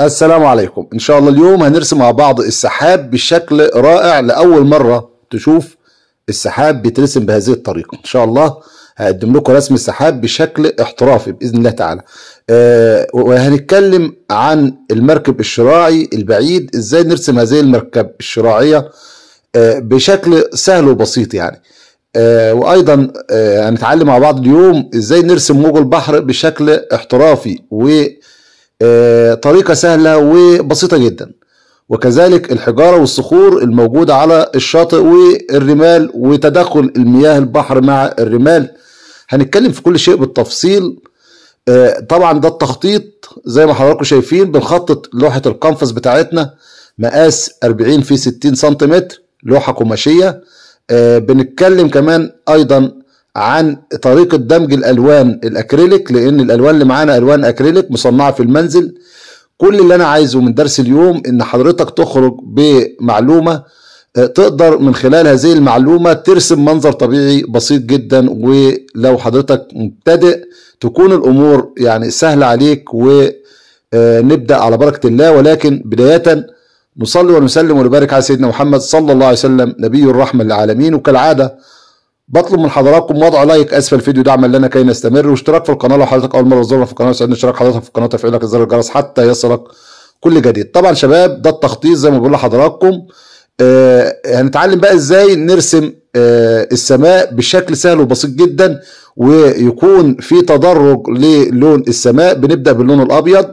السلام عليكم ان شاء الله اليوم هنرسم مع بعض السحاب بشكل رائع لاول مره تشوف السحاب بيترسم بهذه الطريقه ان شاء الله هقدم لكم رسم السحاب بشكل احترافي باذن الله تعالى آه وهنتكلم عن المركب الشراعي البعيد ازاي نرسم هذه المركب الشراعيه آه بشكل سهل وبسيط يعني آه وايضا آه هنتعلم مع بعض اليوم ازاي نرسم موج البحر بشكل احترافي و آه آه، طريقة سهلة وبسيطة جدا وكذلك الحجارة والصخور الموجودة على الشاطئ والرمال وتدخل المياه البحر مع الرمال هنتكلم في كل شيء بالتفصيل آه، طبعا ده التخطيط زي ما حضراتكم شايفين بنخطط لوحة القنفس بتاعتنا مقاس 40 في 60 سنتيمتر لوحة قماشية آه، بنتكلم كمان أيضا عن طريقة دمج الألوان الأكريليك لأن الألوان اللي معانا ألوان أكريليك مصنعة في المنزل كل اللي أنا عايزه من درس اليوم إن حضرتك تخرج بمعلومة آه، تقدر من خلال هذه المعلومة ترسم منظر طبيعي بسيط جدا ولو حضرتك مبتدئ تكون الأمور يعني سهلة عليك ونبدأ آه، على بركة الله ولكن بداية نصلي ونسلم ونبارك على سيدنا محمد صلى الله عليه وسلم نبي الرحمة للعالمين وكالعادة بطلب من حضراتكم وضع لايك اسفل الفيديو دعما لنا كي نستمر واشتراك في القناه لو حضرتك اول مره تزورنا في القناه يسعدني اشتراك حضرتك في القناه وتفعيل زر الجرس حتى يصلك كل جديد طبعا شباب ده التخطيط زي ما بقول لحضراتكم آه هنتعلم بقى ازاي نرسم آه السماء بشكل سهل وبسيط جدا ويكون في تدرج للون السماء بنبدا باللون الابيض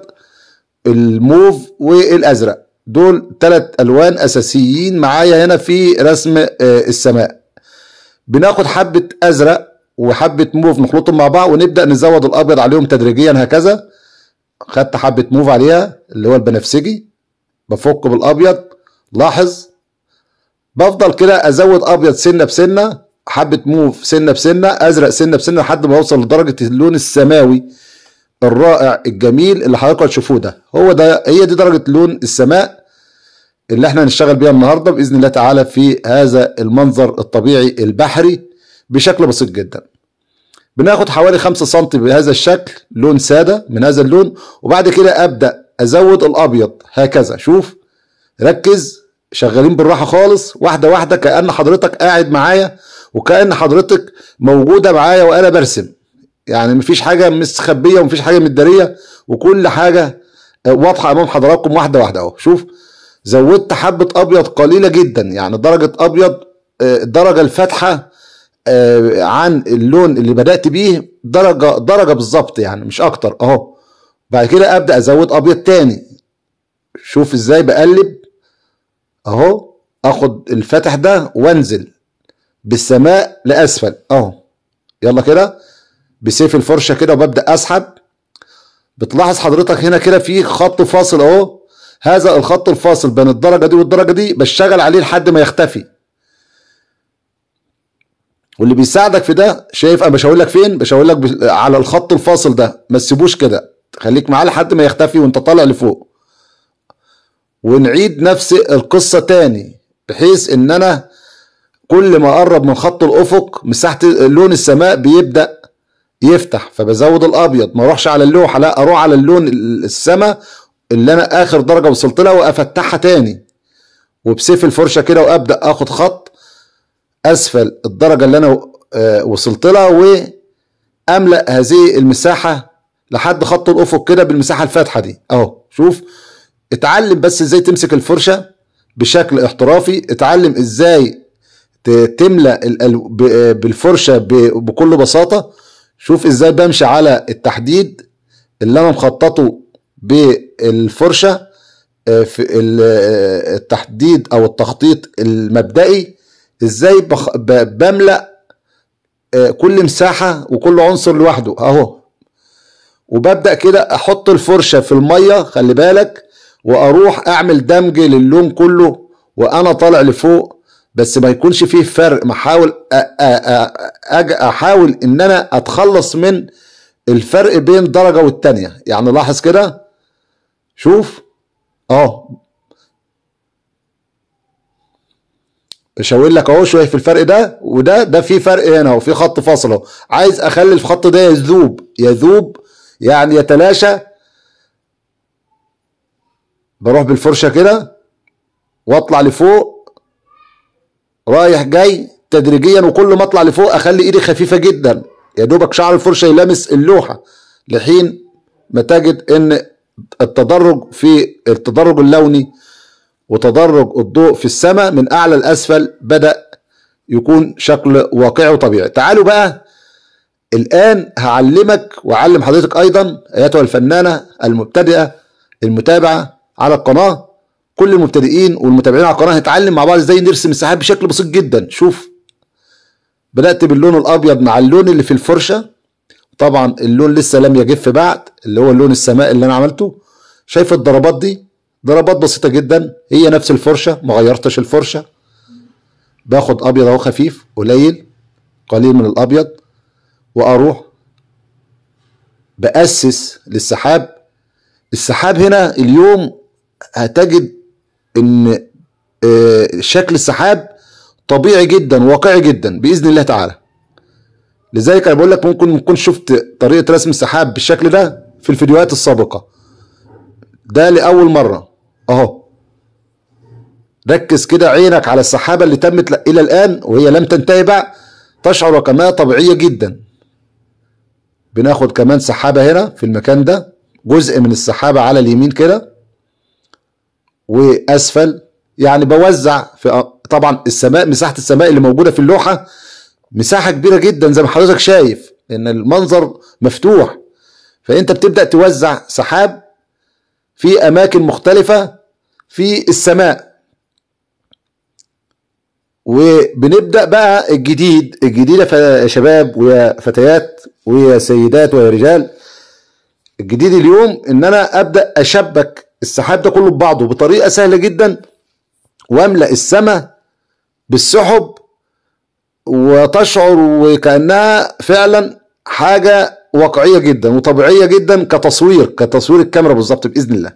الموف والازرق دول ثلاث الوان اساسيين معايا هنا في رسم آه السماء بناخد حبه ازرق وحبه موف نخلطهم مع بعض ونبدا نزود الابيض عليهم تدريجيا هكذا خدت حبه موف عليها اللي هو البنفسجي بفك بالابيض لاحظ بفضل كده ازود ابيض سنه بسنه حبه موف سنه بسنه ازرق سنه بسنه لحد ما اوصل لدرجه اللون السماوي الرائع الجميل اللي حضراتكم هتشوفوه ده هو ده هي دي درجه لون السماء اللي احنا هنشتغل بيها النهارده باذن الله تعالى في هذا المنظر الطبيعي البحري بشكل بسيط جدا بناخد حوالي 5 سم بهذا الشكل لون ساده من هذا اللون وبعد كده ابدا ازود الابيض هكذا شوف ركز شغالين بالراحه خالص واحده واحده كان حضرتك قاعد معايا وكان حضرتك موجوده معايا وانا برسم يعني مفيش حاجه مستخبيه ومفيش حاجه متداريه وكل حاجه آه، واضحه امام حضراتكم واحده واحده اهو شوف زودت حبة أبيض قليلة جدا يعني درجة أبيض الدرجة آه، الفاتحة آه، عن اللون اللي بدأت بيه درجة درجة بالظبط يعني مش أكتر أهو بعد كده أبدأ أزود أبيض تاني شوف إزاي بقلب أهو أخد الفتح ده وأنزل بالسماء لأسفل أهو يلا كده بسيف الفرشة كده وببدأ أسحب بتلاحظ حضرتك هنا كده في خط فاصل أهو هذا الخط الفاصل بين الدرجة دي والدرجة دي بشتغل عليه لحد ما يختفي واللي بيساعدك في ده شايف انا بشاور لك فين بشاور لك على الخط الفاصل ده ما تسيبوش كده خليك معاه لحد ما يختفي وانت طالع لفوق ونعيد نفس القصة تاني بحيث ان انا كل ما اقرب من خط الافق مساحة لون السماء بيبدأ يفتح فبزود الابيض ما اروحش على اللوحة لا اروح على اللون السماء اللي انا اخر درجه وصلت لها وافتحها تاني وبسيف الفرشه كده وابدا اخد خط اسفل الدرجه اللي انا آه، وصلت لها واملا هذه المساحه لحد خط الافق كده بالمساحه الفاتحه دي اهو شوف اتعلم بس ازاي تمسك الفرشه بشكل احترافي اتعلم ازاي تملا بالفرشه بكل بساطه شوف ازاي بمشي على التحديد اللي انا مخططه بالفرشه آه، في آه، التحديد او التخطيط المبدئي ازاي بملا آه، كل مساحه وكل عنصر لوحده اهو وببدا كده احط الفرشه في الميه خلي بالك واروح اعمل دمج للون كله وانا طالع لفوق بس ما يكونش فيه فرق احاول احاول ان انا اتخلص من الفرق بين درجه والتانيه يعني لاحظ كده شوف اه بشاور لك اهو شويه في الفرق ده وده ده في فرق هنا وفي خط فاصل اهو عايز اخلي الخط ده يذوب يذوب يعني يتلاشى بروح بالفرشه كده واطلع لفوق رايح جاي تدريجيا وكل ما اطلع لفوق اخلي ايدي خفيفه جدا يا دوبك شعر الفرشه يلامس اللوحه لحين ما تجد ان التدرج في التدرج اللوني وتدرج الضوء في السماء من أعلى لأسفل بدأ يكون شكل واقعي وطبيعي تعالوا بقى الآن هعلمك وأعلم حضرتك أيضا أيتها الفنانة المبتدئة المتابعة على القناة كل المبتدئين والمتابعين على القناة هنتعلم مع بعض ازاي نرسم السحاب بشكل بسيط جدا شوف بدأت باللون الأبيض مع اللون اللي في الفرشة طبعا اللون لسه لم يجف بعد اللي هو اللون السماء اللي انا عملته شايف الضربات دي ضربات بسيطة جدا هي نفس الفرشة ما غيرتش الفرشة باخد ابيض اهو خفيف قليل قليل من الابيض واروح بأسس للسحاب السحاب هنا اليوم هتجد ان آه، شكل السحاب طبيعي جدا واقعي جدا باذن الله تعالى لذلك انا بقول لك ممكن نكون شفت طريقه رسم السحاب بالشكل ده في الفيديوهات السابقه ده لاول مره اهو ركز كده عينك على السحابه اللي تمت الى الان وهي لم تنتهي بقى تشعر كما طبيعيه جدا بناخد كمان سحابه هنا في المكان ده جزء من السحابه على اليمين كده واسفل يعني بوزع في طبعا السماء مساحه السماء اللي موجوده في اللوحه مساحه كبيره جدا زي ما حضرتك شايف ان المنظر مفتوح فانت بتبدا توزع سحاب في اماكن مختلفه في السماء وبنبدا بقى الجديد الجديده يا شباب ويا فتيات ويا سيدات ويا رجال الجديد اليوم ان انا ابدا اشبك السحاب ده كله ببعضه بطريقه سهله جدا واملا السماء بالسحب وتشعر وكأنها فعلا حاجة واقعية جدا وطبيعية جدا كتصوير كتصوير الكاميرا بالظبط بإذن الله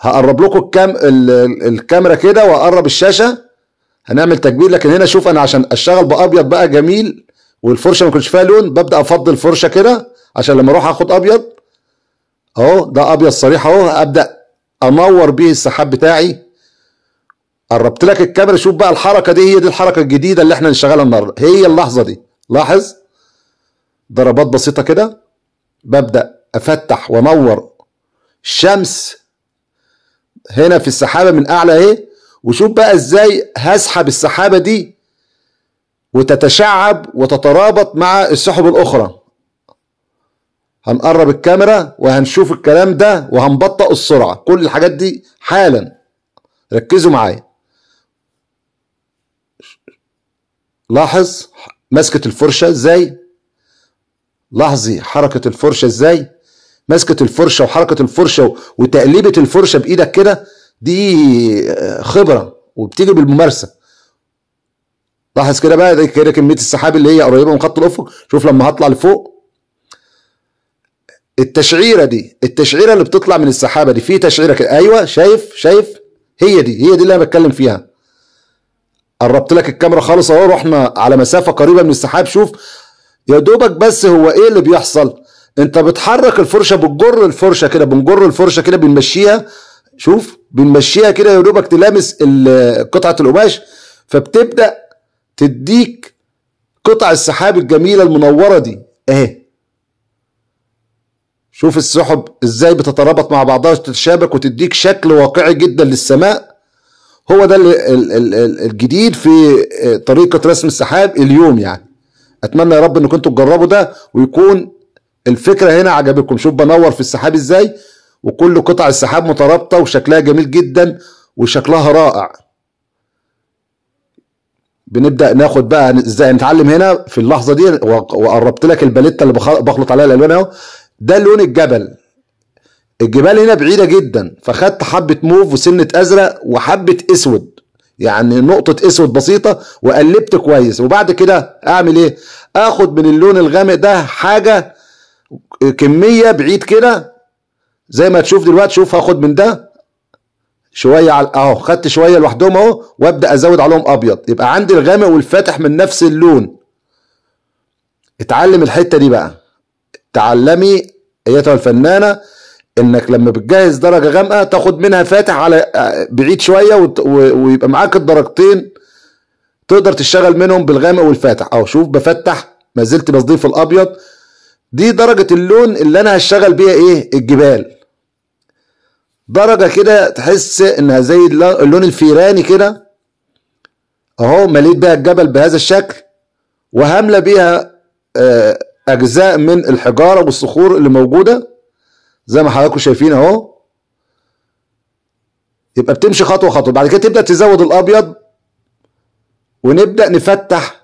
هقرب لكم الكام الكاميرا كده وأقرب الشاشة هنعمل تكبير لكن هنا شوف أنا عشان أشتغل بأبيض بقى جميل والفرشة ما كنتش فيها لون ببدأ أفضل الفرشة كده عشان لما أروح أخد أبيض أهو ده أبيض صريح أهو أبدأ أنور بيه السحاب بتاعي قربت لك الكاميرا شوف بقى الحركه دي هي دي الحركه الجديده اللي احنا نشغلها النهارده هي اللحظه دي لاحظ ضربات بسيطه كده ببدا افتح وانور الشمس هنا في السحابه من اعلى اهي وشوف بقى ازاي هسحب السحابه دي وتتشعب وتترابط مع السحب الاخرى هنقرب الكاميرا وهنشوف الكلام ده وهنبطئ السرعه كل الحاجات دي حالا ركزوا معايا لاحظ مسكة الفرشة ازاي لاحظي حركة الفرشة ازاي مسكة الفرشة وحركة الفرشة وتقليبة الفرشة بايدك كده دي آه، خبرة وبتيجي بالممارسة لاحظ كده بقى كده كمية السحاب اللي هي قريبة من خط الافق شوف لما هطلع لفوق التشعيرة دي التشعيرة اللي بتطلع من السحابة دي في تشعيرة كده ايوه شايف شايف هي دي هي دي اللي انا بتكلم فيها قربت لك الكاميرا خالص اهو رحنا على مسافه قريبه من السحاب شوف يا دوبك بس هو ايه اللي بيحصل انت بتحرك الفرشه بتجر الفرشه كده بنجر الفرشه كده بنمشيها شوف بنمشيها كده يا دوبك تلامس قطعه القماش فبتبدا تديك قطع السحاب الجميله المنوره دي اهي شوف السحب ازاي بتترابط مع بعضها تتشابك وتديك شكل واقعي جدا للسماء هو ده الجديد في آه، طريقة رسم السحاب اليوم يعني أتمنى يا رب إنكم تجربوا ده ويكون الفكرة هنا عجبتكم شوف بنور في السحاب إزاي وكل قطع السحاب مترابطة وشكلها جميل جدا وشكلها رائع بنبدا ناخد بقى ازاي نتعلم هنا في اللحظه دي وقربت لك الباليت اللي بخلط عليها الالوان اهو ده لون الجبل الجبال هنا بعيدة جدا فخدت حبة موف وسنة ازرق وحبة اسود يعني نقطة اسود بسيطة وقلبت كويس وبعد كده اعمل ايه اخد من اللون الغامق ده حاجة كمية بعيد كده زي ما تشوف دلوقتي شوف هاخد من ده شوية على اهو خدت شوية لوحدهم اهو وابدأ ازود عليهم ابيض يبقى عندي الغامق والفاتح من نفس اللون اتعلم الحتة دي بقى اتعلمي ايتها الفنانة انك لما بتجهز درجه غامقه تاخد منها فاتح على بعيد شويه ويبقى معاك الدرجتين تقدر تشتغل منهم بالغامق والفاتح اهو شوف بفتح ما زلت بضيف الابيض دي درجه اللون اللي انا هشتغل بيها ايه الجبال درجه كده تحس انها زي اللون الفيراني كده اهو مليت بيها الجبل بهذا الشكل وهامله بيها آه، اجزاء من الحجاره والصخور اللي موجوده زي ما حضراتكم شايفين اهو يبقى بتمشي خطوه خطوه بعد كده تبدا تزود الابيض ونبدا نفتح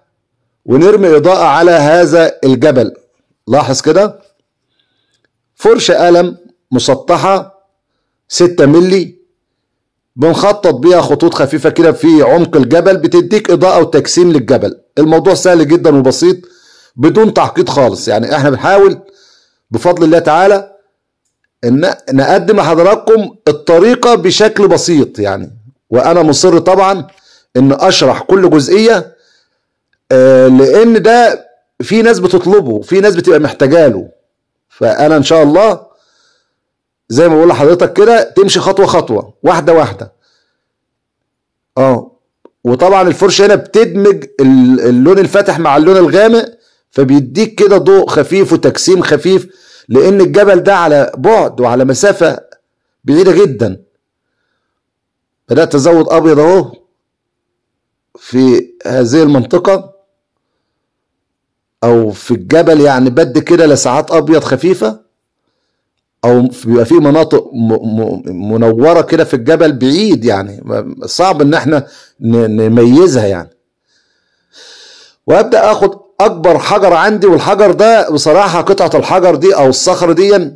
ونرمي اضاءه على هذا الجبل لاحظ كده فرشه قلم مسطحه 6 مللي بنخطط بيها خطوط خفيفه كده في عمق الجبل بتديك اضاءه وتجسيم للجبل الموضوع سهل جدا وبسيط بدون تعقيد خالص يعني احنا بنحاول بفضل الله تعالى ان نقدم لحضراتكم الطريقه بشكل بسيط يعني وانا مصر طبعا ان اشرح كل جزئيه آه، لان ده في ناس بتطلبه في ناس بتبقى محتاجه له فانا ان شاء الله زي ما بقول لحضرتك كده تمشي خطوه خطوه واحده واحده اه وطبعا الفرشه هنا بتدمج اللون الفاتح مع اللون الغامق فبيديك كده ضوء خفيف وتجسيم خفيف لأن الجبل ده على بعد وعلى مسافة بعيدة جدا بدأت أزود أبيض أهو في هذه المنطقة أو في الجبل يعني بد كده لساعات أبيض خفيفة او بيبقى في مناطق منوره كده في الجبل بعيد يعني صعب ان احنا نميزها يعني وابدا اخد اكبر حجر عندي والحجر ده بصراحه قطعه الحجر دي او الصخره دي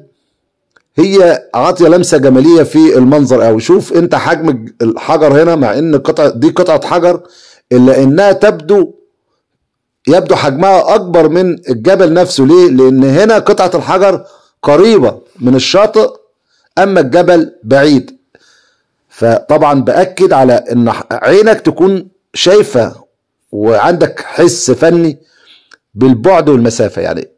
هي عاطيه لمسه جماليه في المنظر او شوف انت حجم الحجر هنا مع ان قطعه دي قطعه حجر الا انها تبدو يبدو حجمها اكبر من الجبل نفسه ليه لان هنا قطعه الحجر قريبه من الشاطئ اما الجبل بعيد فطبعا باكد على ان عينك تكون شايفه وعندك حس فني بالبعد والمسافه يعني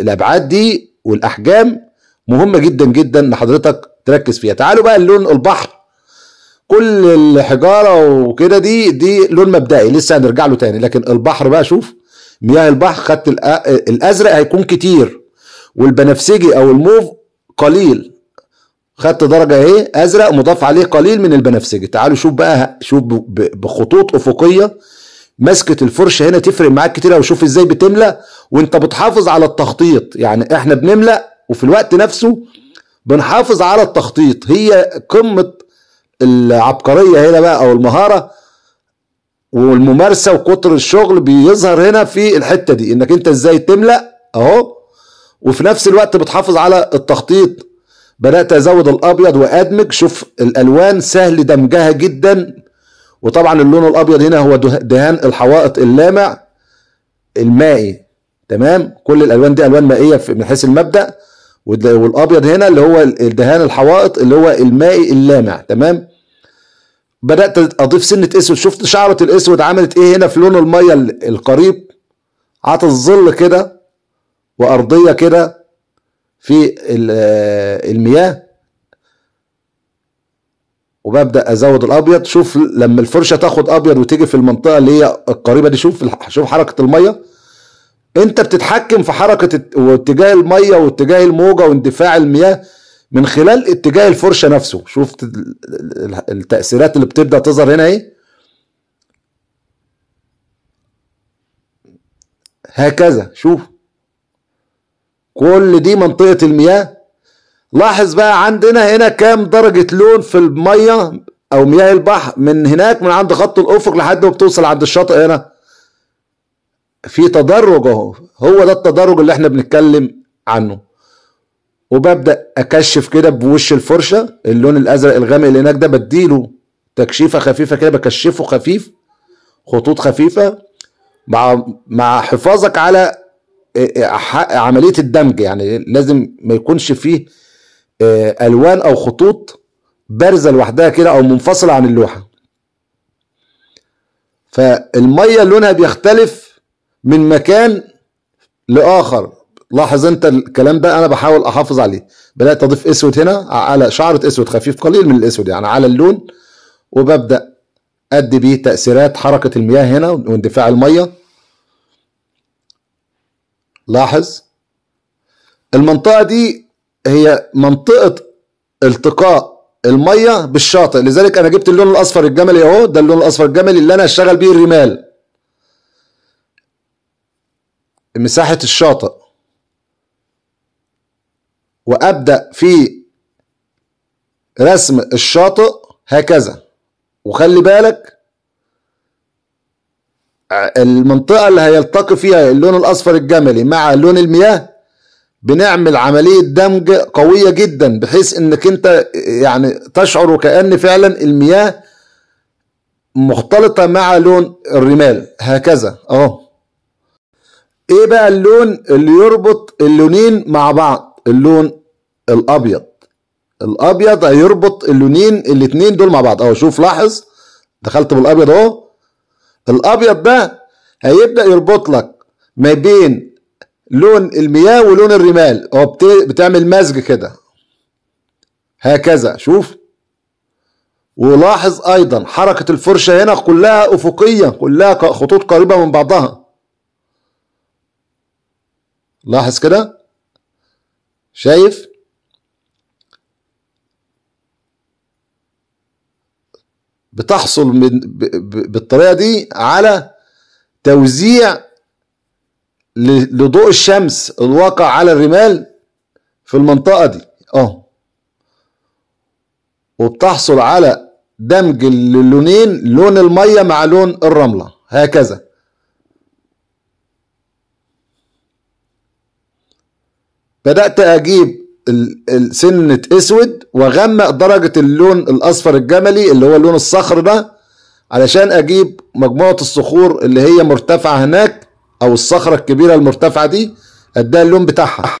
الابعاد دي والاحجام مهمه جدا جدا لحضرتك تركز فيها تعالوا بقى اللون البحر كل الحجاره وكده دي دي لون مبدئي لسه هنرجع له تاني لكن البحر بقى شوف مياه البحر خدت الازرق هيكون كتير والبنفسجي او الموف قليل خدت درجه اهي ازرق مضاف عليه قليل من البنفسجي تعالوا شوف بقى شوف بخطوط افقيه مسكه الفرشه هنا تفرق معاك كتير او شوف ازاي بتملى وانت بتحافظ على التخطيط يعني احنا بنملى وفي الوقت نفسه بنحافظ على التخطيط هي قمه العبقريه هنا بقى او المهاره والممارسه وكتر الشغل بيظهر هنا في الحته دي انك انت ازاي تملا اهو وفي نفس الوقت بتحافظ على التخطيط بدات ازود الابيض وادمج شوف الالوان سهل دمجها جدا وطبعا اللون الابيض هنا هو دهان الحوائط اللامع المائي تمام كل الالوان دي الوان مائيه من حيث المبدا والابيض هنا اللي هو دهان الحوائط اللي هو المائي اللامع تمام بدات اضيف سنه اسود شفت شعره الاسود عملت ايه هنا في لون الميه القريب عطت ظل كده وارضيه كده في آه، المياه وببدا ازود الابيض شوف لما الفرشه تاخد ابيض وتيجي في المنطقه اللي هي القريبه دي شوف شوف حركه الميه انت بتتحكم في حركه واتجاه الميه واتجاه الموجه واندفاع المياه من خلال اتجاه الفرشه نفسه شوف التاثيرات اللي بتبدا تظهر هنا ايه هكذا شوف كل دي منطقه المياه لاحظ بقى عندنا هنا كام درجة لون في المية أو مياه البحر من هناك من عند خط الأفق لحد ما بتوصل عند الشاطئ هنا في تدرج أهو هو ده التدرج اللي احنا بنتكلم عنه وببدأ أكشف كده بوش الفرشة اللون الأزرق الغامق اللي هناك ده بديله تكشيفة خفيفة كده بكشفه خفيف خطوط خفيفة مع مع حفاظك على آه، آه، عملية الدمج يعني لازم ما يكونش فيه آه، الوان او خطوط بارزه لوحدها كده او منفصله عن اللوحه فالميه لونها بيختلف من مكان لاخر لاحظ انت الكلام ده انا بحاول احافظ عليه بدات اضيف اسود هنا على شعره اسود خفيف قليل من الاسود يعني على اللون وببدا ادي بيه تاثيرات حركه المياه هنا واندفاع الميه لاحظ المنطقه دي هي منطقه التقاء الميه بالشاطئ لذلك انا جبت اللون الاصفر الجملي اهو ده اللون الاصفر الجملي اللي انا هشتغل بيه الرمال مساحه الشاطئ وابدا في رسم الشاطئ هكذا وخلي بالك المنطقة اللي هيلتقي فيها اللون الأصفر الجملي مع لون المياه بنعمل عملية دمج قوية جدا بحيث انك انت يعني تشعر وكأن فعلا المياه مختلطة مع لون الرمال هكذا اهو ايه بقى اللون اللي يربط اللونين مع بعض اللون الابيض الابيض هيربط اللونين الاتنين دول مع بعض اهو شوف لاحظ دخلت بالابيض اهو الابيض ده هيبدأ يربط لك ما بين لون المياه ولون الرمال هو بتعمل مزج كده هكذا شوف ولاحظ ايضا حركة الفرشة هنا كلها افقية كلها خطوط قريبة من بعضها لاحظ كده شايف بتحصل من بالطريقة دي على توزيع لضوء الشمس الواقع على الرمال في المنطقة دي اه وبتحصل على دمج اللونين لون المية مع لون الرملة هكذا بدأت أجيب سنة اسود وغمق درجة اللون الاصفر الجملي اللي هو لون الصخر ده علشان اجيب مجموعة الصخور اللي هي مرتفعة هناك او الصخرة الكبيرة المرتفعة دي اديها اللون بتاعها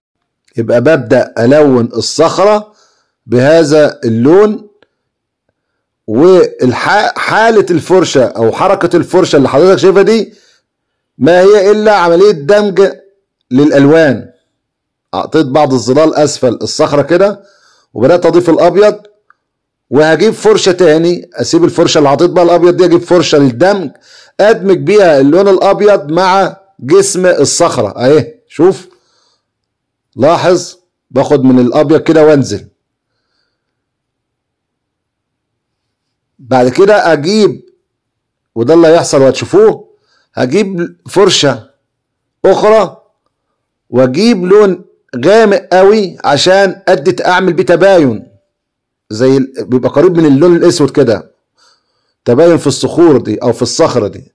يبقى ببدأ الون الصخرة بهذا اللون وحالة الفرشة او حركة الفرشة اللي حضرتك شايفها دي ما هي الا عملية دمج للالوان اعطيت بعض الظلال اسفل الصخرة كده وبدأت اضيف الابيض وهجيب فرشه تاني اسيب الفرشه اللي عطيت بها الابيض دي اجيب فرشه للدمج ادمج بيها اللون الابيض مع جسم الصخرة اهي شوف لاحظ باخد من الابيض كده وانزل بعد كده اجيب وده اللي هيحصل وهتشوفوه هجيب فرشة اخرى واجيب لون غامق قوي عشان ادي اعمل بيه تباين زي بيبقى قريب من اللون الاسود كده تباين في الصخور دي او في الصخرة دي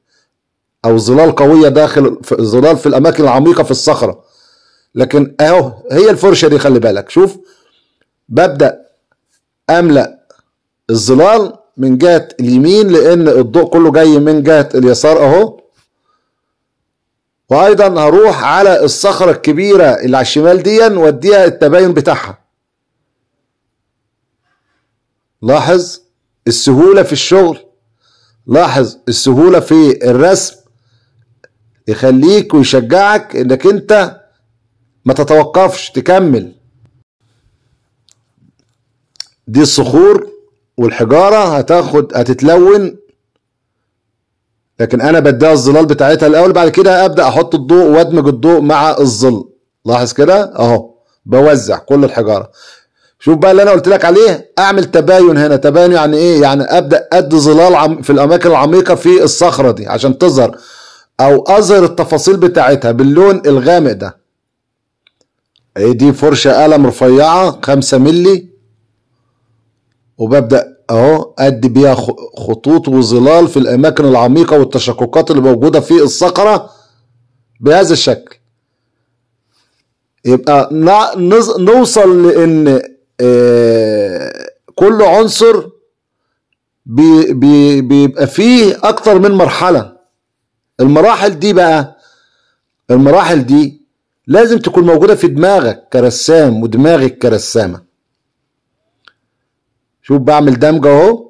او ظلال قويه داخل في ظلال في الاماكن العميقه في الصخره لكن اهو هي الفرشه دي خلي بالك شوف ببدا املا الظلال من جهه اليمين لان الضوء كله جاي من جهه اليسار اهو وايضا هروح على الصخره الكبيره اللي على الشمال دي واديها التباين بتاعها لاحظ السهوله في الشغل لاحظ السهوله في الرسم يخليك ويشجعك انك انت ما تتوقفش تكمل دي الصخور والحجارة هتاخد هتتلون لكن انا بديها الظلال بتاعتها الاول بعد كده ابدا احط الضوء وادمج الضوء مع الظل لاحظ كده اهو بوزع كل الحجارة شوف بقى اللي انا قلت لك عليه اعمل تباين هنا تباين يعني ايه يعني ابدا ادي ظلال في الاماكن العميقة في الصخرة دي عشان تظهر او اظهر التفاصيل بتاعتها باللون الغامق ده دي فرشة قلم رفيعة خمسة ملي وببدأ اهو ادي بيها خطوط وظلال في الاماكن العميقة والتشققات اللي موجودة في الصقرة بهذا الشكل يبقى نوصل لان آه، كل عنصر بيبقى فيه اكتر من مرحله المراحل دي بقى المراحل دي لازم تكون موجودة في دماغك كرسام ودماغك كرسامة شوف بعمل دمجة اهو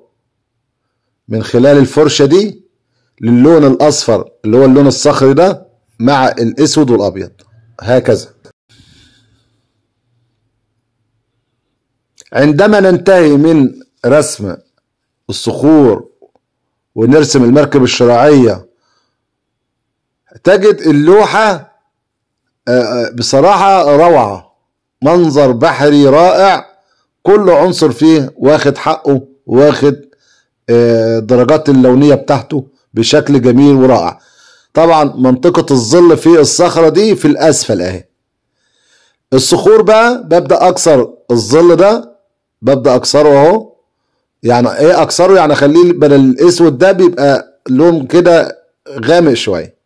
من خلال الفرشة دي للون الأصفر اللي هو اللون الصخري ده مع الأسود والأبيض هكذا عندما ننتهي من رسم الصخور ونرسم المركب الشراعية تجد اللوحة آه، آه، بصراحة روعة منظر بحري رائع كل عنصر فيه واخد حقه واخد آه، درجات اللونية بتاعته بشكل جميل ورائع طبعا منطقة الظل في الصخرة دي في الأسفل أهي الصخور بقى ببدأ أكسر الظل ده ببدأ أكسره أهو يعني إيه أكسره يعني أخليه بدل الأسود ده بيبقى لون كده غامق شوية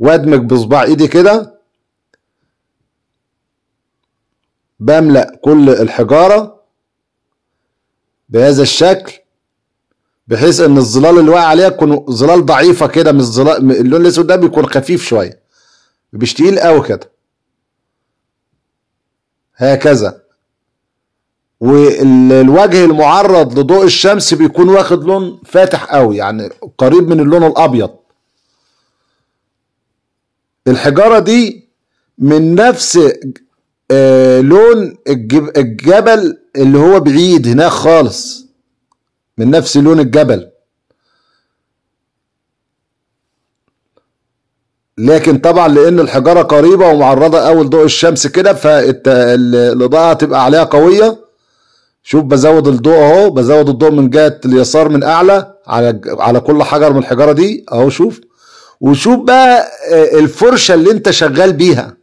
وادمج بصباع ايدي كده بملأ كل الحجارة بهذا الشكل بحيث ان الظلال اللي واقع عليها تكون ظلال ضعيفة كده مش ظلال اللون الاسود ده بيكون خفيف شوية مش تقيل قوي كده هكذا والوجه المعرض لضوء الشمس بيكون واخد لون فاتح قوي يعني قريب من اللون الابيض الحجارة دي من نفس آه، لون الجبل اللي هو بعيد هناك خالص من نفس لون الجبل لكن طبعا لان الحجاره قريبه ومعرضه اول ضوء الشمس كده فالاضاءه هتبقى عليها قويه شوف بزود الضوء اهو بزود الضوء من جهه اليسار من اعلى على على كل حجر من الحجاره دي اهو شوف وشوف بقى آه، الفرشه اللي انت شغال بيها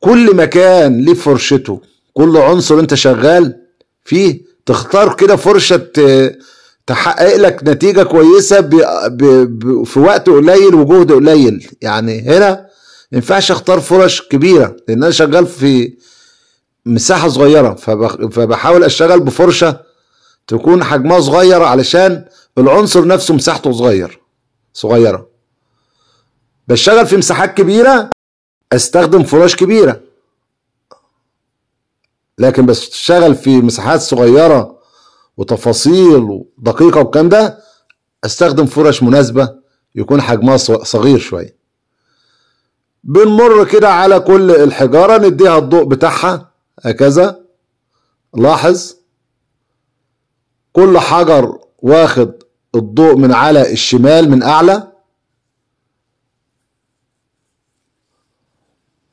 كل مكان ليه فرشته كل عنصر انت شغال فيه تختار كده فرشه تحقق لك نتيجه كويسه ب... ب... ب... في وقت قليل وجهد قليل يعني هنا ينفعش اختار فرش كبيره لان انا شغال في مساحه صغيره فبحاول اشتغل بفرشه تكون حجمها صغير علشان العنصر نفسه مساحته صغير صغيره بشتغل في مساحات كبيره استخدم فراش كبيره لكن بشتغل في مساحات صغيره وتفاصيل دقيقه والكلام ده استخدم فرش مناسبه يكون حجمها صغير شويه بنمر كده على كل الحجاره نديها الضوء بتاعها هكذا لاحظ كل حجر واخد الضوء من على الشمال من أعلى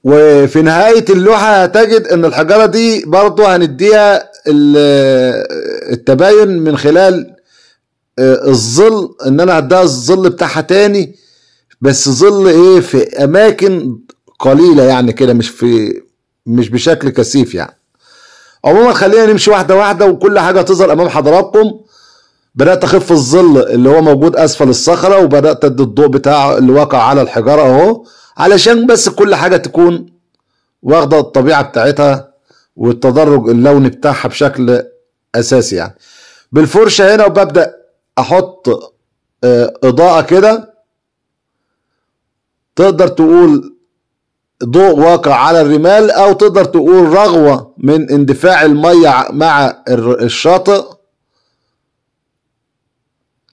وفي نهاية اللوحة هتجد ان الحجارة دي برضو هنديها التباين من خلال آه، الظل ان انا هديها الظل بتاعها تاني بس ظل ايه في اماكن قليلة يعني كده مش في مش بشكل كثيف يعني عموما خلينا نمشي واحدة واحدة وكل حاجة تظهر امام حضراتكم بدات اخف الظل اللي هو موجود اسفل الصخره وبدات ادي الضوء بتاع اللي واقع على الحجاره اهو علشان بس كل حاجه تكون واخده الطبيعه بتاعتها والتدرج اللوني بتاعها بشكل اساسي يعني بالفرشه هنا وببدا احط آه، اضاءه كده تقدر تقول ضوء واقع على الرمال او تقدر تقول رغوه من اندفاع الميه مع الشاطئ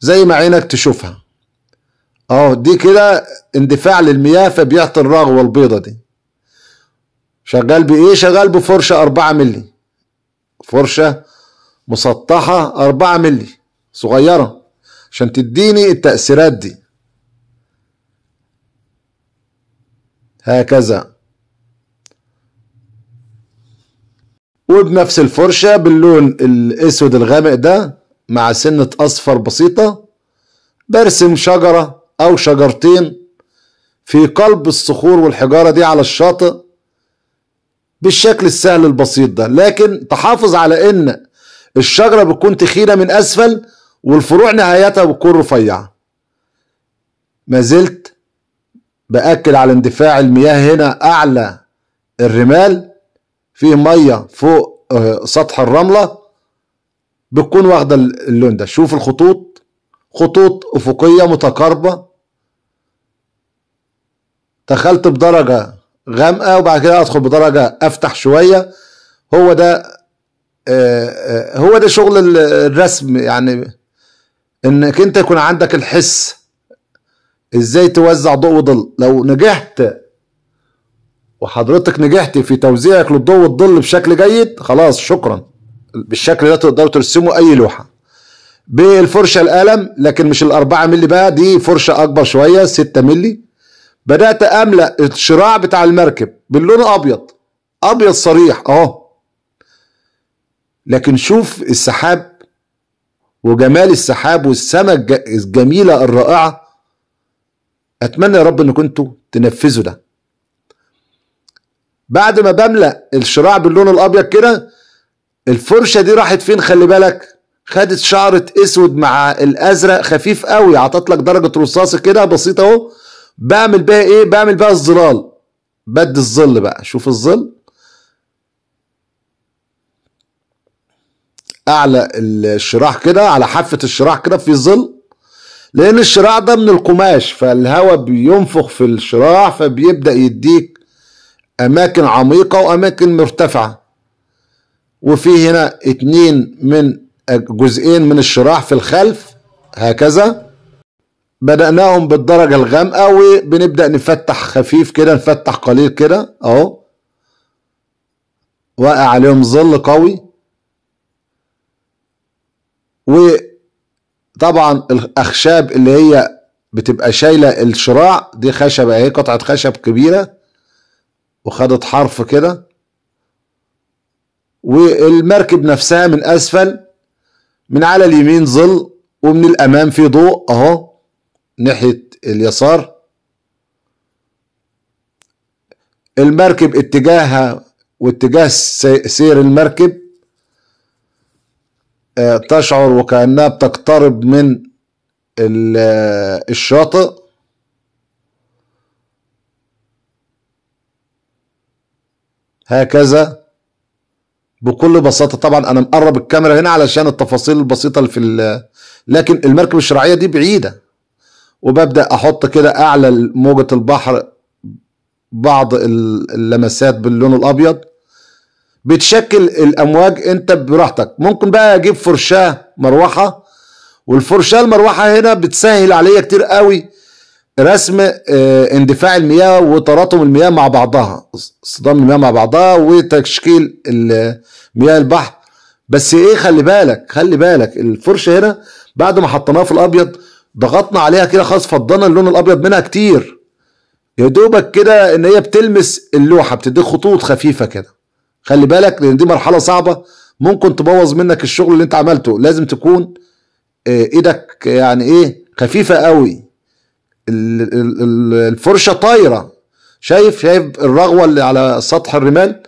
زي ما عينك تشوفها اهو دي كده اندفاع للمياه فبيعطي الرغوه البيضه دي شغال بايه شغال بفرشه 4 مللي فرشه مسطحه 4 مللي صغيره عشان تديني التأثيرات دي هكذا وبنفس الفرشة باللون الأسود الغامق ده مع سنة أصفر بسيطة برسم شجرة أو شجرتين في قلب الصخور والحجارة دي على الشاطئ بالشكل السهل البسيط ده لكن تحافظ على إن الشجرة بتكون تخينة من أسفل والفروع نهايتها بتكون رفيعة ما زلت بأكد على اندفاع المياه هنا أعلى الرمال فيه مية فوق آه، سطح الرملة بتكون واخده اللون ده شوف الخطوط خطوط افقيه متقاربه دخلت بدرجه غامقه وبعد كده ادخل بدرجه افتح شويه هو ده آه، آه، هو ده شغل الرسم يعني انك انت يكون عندك الحس ازاي توزع ضوء وظل لو نجحت وحضرتك نجحت في توزيعك للضوء والظل بشكل جيد خلاص شكرا بالشكل ده تقدروا ترسموا اي لوحه بالفرشه القلم لكن مش الأربعة مللي بقى دي فرشه اكبر شويه 6 مللي بدات املا الشراع بتاع المركب باللون ابيض ابيض صريح اهو لكن شوف السحاب وجمال السحاب والسماء الجميله الرائعه اتمنى يا رب انكم انتوا تنفذوا ده بعد ما بملا الشراع باللون الابيض كده الفرشه دي راحت فين خلي بالك خدت شعره اسود مع الازرق خفيف قوي عطت لك درجه رصاصه كده بسيطه اهو بعمل بيها ايه بعمل بيها الظلال بدي الظل بقى شوف الظل اعلى الشراع كده على حافه الشراع كده في ظل لان الشراع ده من القماش فالهواء بينفخ في الشراع فبيبدا يديك اماكن عميقه واماكن مرتفعه وفي هنا اتنين من جزئين من الشراع في الخلف هكذا بدأناهم بالدرجة الغامقة وبنبدأ نفتح خفيف كده نفتح قليل كده اهو واقع عليهم ظل قوي وطبعا الاخشاب اللي هي بتبقى شايلة الشراع دي خشبة اهي قطعة خشب كبيرة وخدت حرف كده والمركب نفسها من اسفل من على اليمين ظل ومن الامام في ضوء اهو ناحيه اليسار المركب اتجاهها واتجاه سير المركب آه، تشعر وكأنها بتقترب من آه، الشاطئ هكذا بكل بساطه طبعا انا مقرب الكاميرا هنا علشان التفاصيل البسيطه اللي في لكن المركب الشرعيه دي بعيده وببدا احط كده اعلى موجه البحر بعض اللمسات باللون الابيض بتشكل الامواج انت براحتك ممكن بقى اجيب فرشاه مروحه والفرشاه المروحه هنا بتسهل عليا كتير قوي رسم آه، اندفاع المياه وتراطم المياه مع بعضها اصطدام المياه مع بعضها وتشكيل مياه البحر بس ايه خلي بالك خلي بالك الفرشه هنا بعد ما حطيناها في الابيض ضغطنا عليها كده خلاص فضنا اللون الابيض منها كتير يا دوبك كده ان هي بتلمس اللوحه بتديك خطوط خفيفه كده خلي بالك لان دي مرحله صعبه ممكن تبوظ منك الشغل اللي انت عملته لازم تكون آه، ايدك يعني ايه خفيفه قوي الفرشه طايره شايف شايف الرغوه اللي على سطح الرمال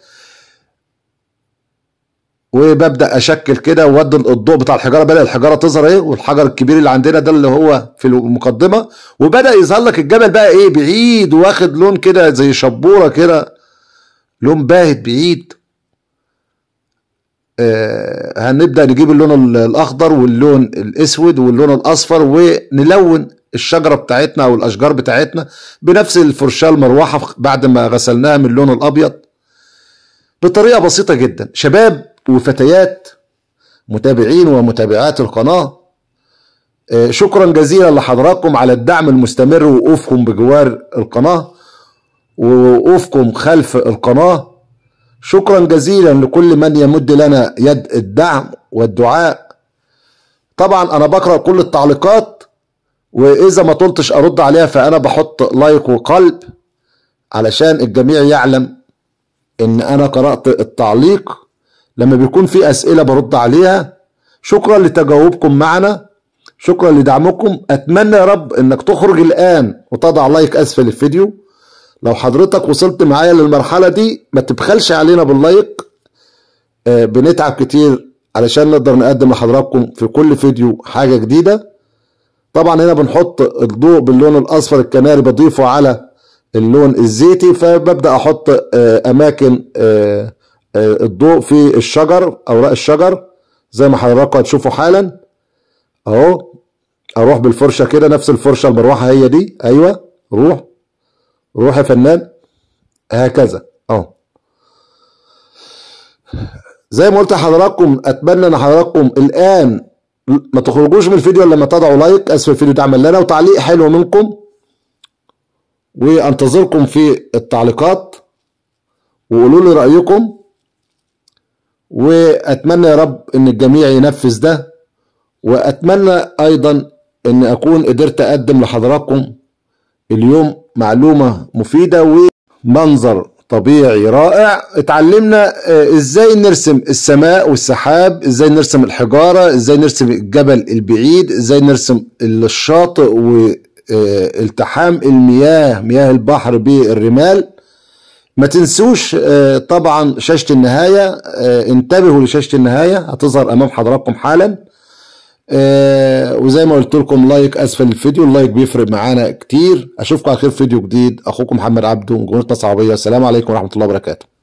وببدا اشكل كده وادي الضوء بتاع الحجاره بدا الحجاره تظهر ايه والحجر الكبير اللي عندنا ده اللي هو في المقدمه وبدا يظهر لك الجبل بقى ايه بعيد واخد لون كده زي شبوره كده لون باهت بعيد آه هنبدا نجيب اللون الاخضر واللون الاسود واللون الاصفر ونلون الشجره بتاعتنا او الاشجار بتاعتنا بنفس الفرشاه المروحه بعد ما غسلناها من اللون الابيض بطريقه بسيطه جدا شباب وفتيات متابعين ومتابعات القناه آه، شكرا جزيلا لحضراتكم على الدعم المستمر ووقوفكم بجوار القناه ووقوفكم خلف القناه شكرا جزيلا لكل من يمد لنا يد الدعم والدعاء طبعا انا بقرا كل التعليقات واذا ما طلتش ارد عليها فانا بحط لايك وقلب علشان الجميع يعلم ان انا قرأت التعليق لما بيكون في اسئلة برد عليها شكرا لتجاوبكم معنا شكرا لدعمكم اتمنى يا رب انك تخرج الان وتضع لايك اسفل الفيديو لو حضرتك وصلت معايا للمرحلة دي ما تبخلش علينا باللايك آه، بنتعب كتير علشان نقدر نقدم لحضراتكم في كل فيديو حاجة جديدة طبعا هنا بنحط الضوء باللون الاصفر الكناري بضيفه على اللون الزيتي فببدا احط آه، اماكن آه، آه، الضوء في الشجر اوراق الشجر زي ما حضراتكم هتشوفوا حالا اهو اروح بالفرشه كده نفس الفرشه المروحه هي دي ايوه روح روح يا فنان هكذا اهو زي ما قلت لحضراتكم اتمنى ان حضراتكم الان ما تخرجوش من الفيديو الا لما تضعوا لايك اسفل الفيديو دعما لنا وتعليق حلو منكم وانتظركم في التعليقات وقولوا لي رايكم واتمنى يا رب ان الجميع ينفذ ده واتمنى ايضا ان اكون قدرت اقدم لحضراتكم اليوم معلومه مفيده ومنظر طبيعي رائع اتعلمنا آه، ازاي نرسم السماء والسحاب ازاي نرسم الحجارة ازاي نرسم الجبل البعيد ازاي نرسم الشاطئ والتحام المياه مياه البحر بالرمال ما تنسوش آه، طبعا شاشة النهاية آه، انتبهوا لشاشة النهاية هتظهر امام حضراتكم حالا آه، وزي ما قلت لكم لايك اسفل الفيديو اللايك بيفرق معانا كتير اشوفكم على خير في فيديو جديد اخوكم محمد عبده من جمهوريه السلام عليكم ورحمه الله وبركاته